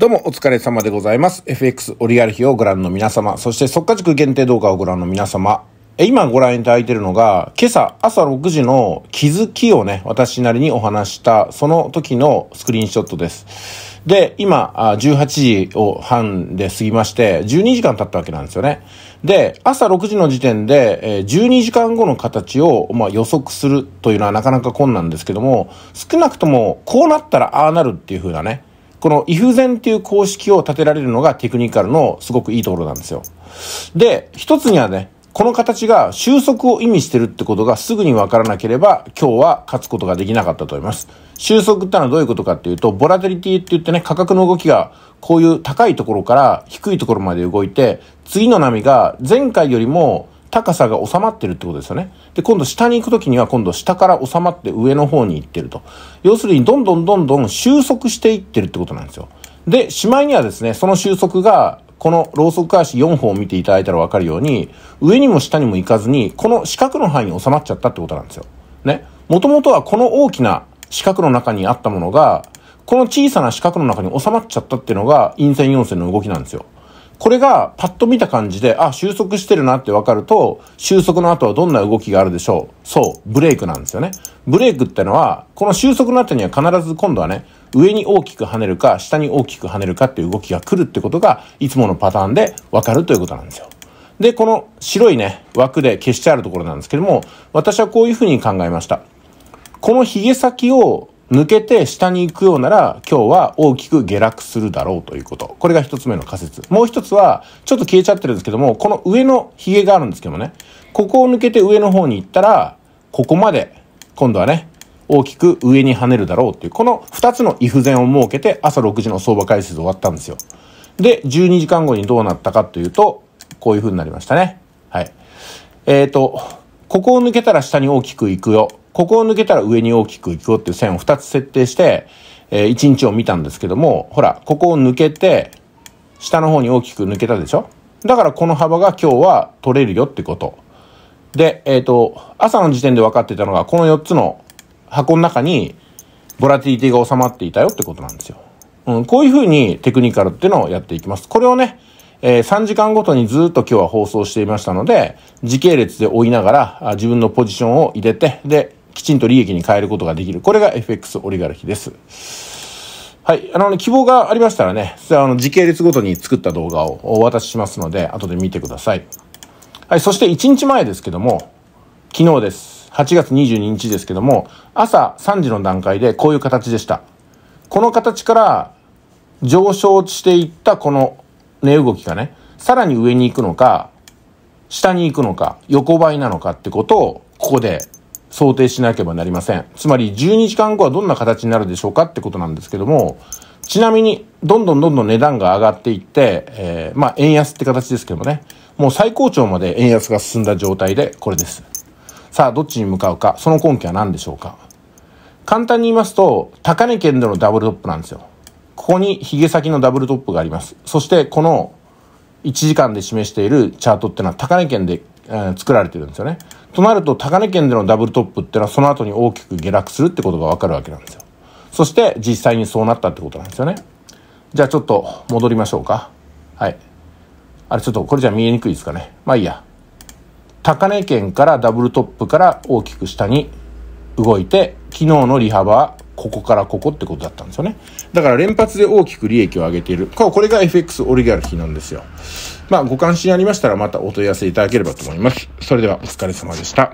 どうもお疲れ様でございます。FX オリガル日をご覧の皆様、そして速化塾限定動画をご覧の皆様、今ご覧いただいているのが、今朝朝6時の気づきをね、私なりにお話した、その時のスクリーンショットです。で、今、18時を半で過ぎまして、12時間経ったわけなんですよね。で、朝6時の時点で、12時間後の形を、まあ、予測するというのはなかなか困難ですけども、少なくとも、こうなったらああなるっていう風なね、この if t っていう公式を立てられるのがテクニカルのすごくいいところなんですよ。で、一つにはね、この形が収束を意味してるってことがすぐにわからなければ今日は勝つことができなかったと思います。収束ってのはどういうことかっていうと、ボラテリティって言ってね、価格の動きがこういう高いところから低いところまで動いて、次の波が前回よりも高さが収まってるってことですよね。で、今度下に行くときには今度下から収まって上の方に行ってると。要するにどんどんどんどん収束していってるってことなんですよ。で、しまいにはですね、その収束が、このローソク足4本を見ていただいたらわかるように、上にも下にも行かずに、この四角の範囲に収まっちゃったってことなんですよ。ね。もともとはこの大きな四角の中にあったものが、この小さな四角の中に収まっちゃったっていうのが陰線陽線の動きなんですよ。これがパッと見た感じで、あ、収束してるなってわかると、収束の後はどんな動きがあるでしょうそう、ブレイクなんですよね。ブレイクってのは、この収束の後には必ず今度はね、上に大きく跳ねるか、下に大きく跳ねるかっていう動きが来るってことが、いつものパターンでわかるということなんですよ。で、この白いね、枠で消してあるところなんですけども、私はこういうふうに考えました。この髭先を抜けて下に行くようなら今日は大きく下落するだろうということ。これが一つ目の仮説。もう一つは、ちょっと消えちゃってるんですけども、この上のヒゲがあるんですけどね、ここを抜けて上の方に行ったら、ここまで、今度はね、大きく上に跳ねるだろうっていう、この二つの異不全を設けて朝6時の相場解説終わったんですよ。で、12時間後にどうなったかというと、こういう風になりましたね。はい。えっ、ー、と、ここを抜けたら下に大きく行くよ。ここを抜けたら上に大きく行こうっていう線を2つ設定して、えー、1日を見たんですけども、ほら、ここを抜けて、下の方に大きく抜けたでしょだからこの幅が今日は取れるよってこと。で、えっ、ー、と、朝の時点で分かってたのが、この4つの箱の中に、ボラティリティが収まっていたよってことなんですよ。うん、こういうふうにテクニカルっていうのをやっていきます。これをね、えー、3時間ごとにずっと今日は放送していましたので、時系列で追いながら、自分のポジションを入れて、で、きちんと利益に変えることができる。これが FX オリガルヒです。はい。あの、ね、希望がありましたらね、あの、時系列ごとに作った動画をお渡ししますので、後で見てください。はい。そして1日前ですけども、昨日です。8月22日ですけども、朝3時の段階でこういう形でした。この形から上昇していったこの値動きがね、さらに上に行くのか、下に行くのか、横ばいなのかってことを、ここで想定しなければなりません。つまり12時間後はどんな形になるでしょうかってことなんですけども、ちなみに、どんどんどんどん値段が上がっていって、えー、まあ、円安って形ですけどもね、もう最高潮まで円安が進んだ状態で、これです。さあ、どっちに向かうか、その根拠は何でしょうか。簡単に言いますと、高値圏でのダブルトップなんですよ。ここに髭先のダブルトップがあります。そして、この1時間で示しているチャートっていうのは高値圏でえー、作られてるんですよね。となると、高値圏でのダブルトップっていうのはその後に大きく下落するってことがわかるわけなんですよ。そして実際にそうなったってことなんですよね。じゃあちょっと戻りましょうか。はい。あれちょっとこれじゃ見えにくいですかね。まあいいや。高値圏からダブルトップから大きく下に動いて、昨日の利幅ここからここってことだったんですよね。だから連発で大きく利益を上げている。これが FX オリガルヒなんですよ。まあ、ご関心ありましたらまたお問い合わせいただければと思います。それではお疲れ様でした。